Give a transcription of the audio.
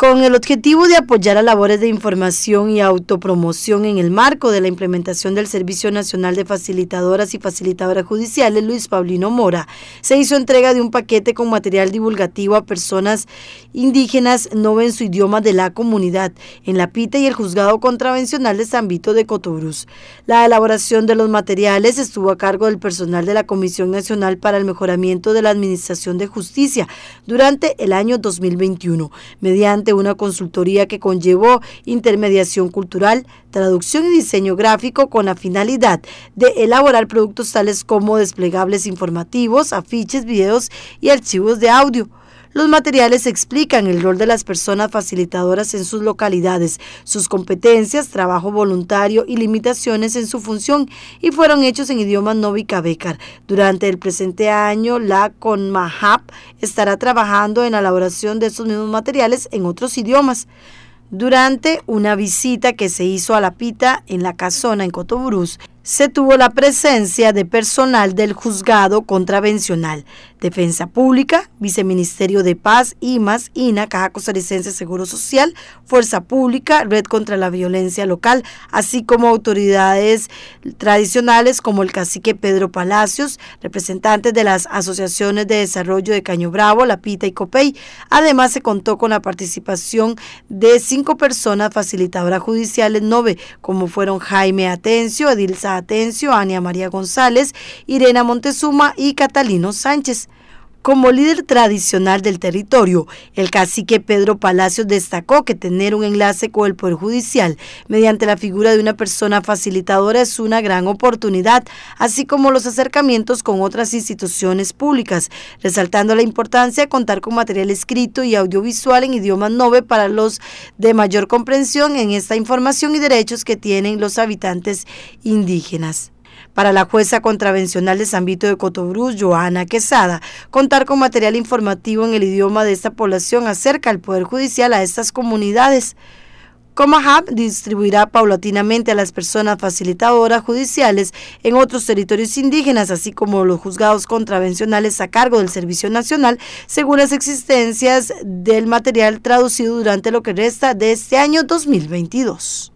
con el objetivo de apoyar a labores de información y autopromoción en el marco de la implementación del Servicio Nacional de Facilitadoras y Facilitadoras Judiciales, Luis Paulino Mora, se hizo entrega de un paquete con material divulgativo a personas indígenas no en su idioma de la comunidad, en la PITA e y el Juzgado Contravencional de San Vito de Cotobruz. La elaboración de los materiales estuvo a cargo del personal de la Comisión Nacional para el Mejoramiento de la Administración de Justicia durante el año 2021, mediante una consultoría que conllevó intermediación cultural, traducción y diseño gráfico con la finalidad de elaborar productos tales como desplegables informativos, afiches, videos y archivos de audio los materiales explican el rol de las personas facilitadoras en sus localidades, sus competencias, trabajo voluntario y limitaciones en su función y fueron hechos en idioma novica becar. Durante el presente año, la CONMAHAP estará trabajando en la elaboración de estos mismos materiales en otros idiomas. Durante una visita que se hizo a la Pita en la Casona en Cotoburús, se tuvo la presencia de personal del juzgado contravencional, Defensa Pública, Viceministerio de Paz, IMAS, INA, Caja Costarricense Seguro Social, Fuerza Pública, Red contra la Violencia Local, así como autoridades tradicionales como el cacique Pedro Palacios, representantes de las asociaciones de desarrollo de Caño Bravo, La Pita y Copey. Además, se contó con la participación de cinco personas facilitadoras judiciales nove, como fueron Jaime Atencio, Edilza Atencio, Ania María González, Irena Montezuma y Catalino Sánchez. Como líder tradicional del territorio, el cacique Pedro Palacios destacó que tener un enlace con el Poder Judicial mediante la figura de una persona facilitadora es una gran oportunidad, así como los acercamientos con otras instituciones públicas, resaltando la importancia de contar con material escrito y audiovisual en idioma 9 para los de mayor comprensión en esta información y derechos que tienen los habitantes indígenas. Para la jueza contravencional de San Vito de Cotobruz, Joana Quesada, contar con material informativo en el idioma de esta población acerca del Poder Judicial a estas comunidades. Comahab distribuirá paulatinamente a las personas facilitadoras judiciales en otros territorios indígenas, así como los juzgados contravencionales a cargo del Servicio Nacional, según las existencias del material traducido durante lo que resta de este año 2022.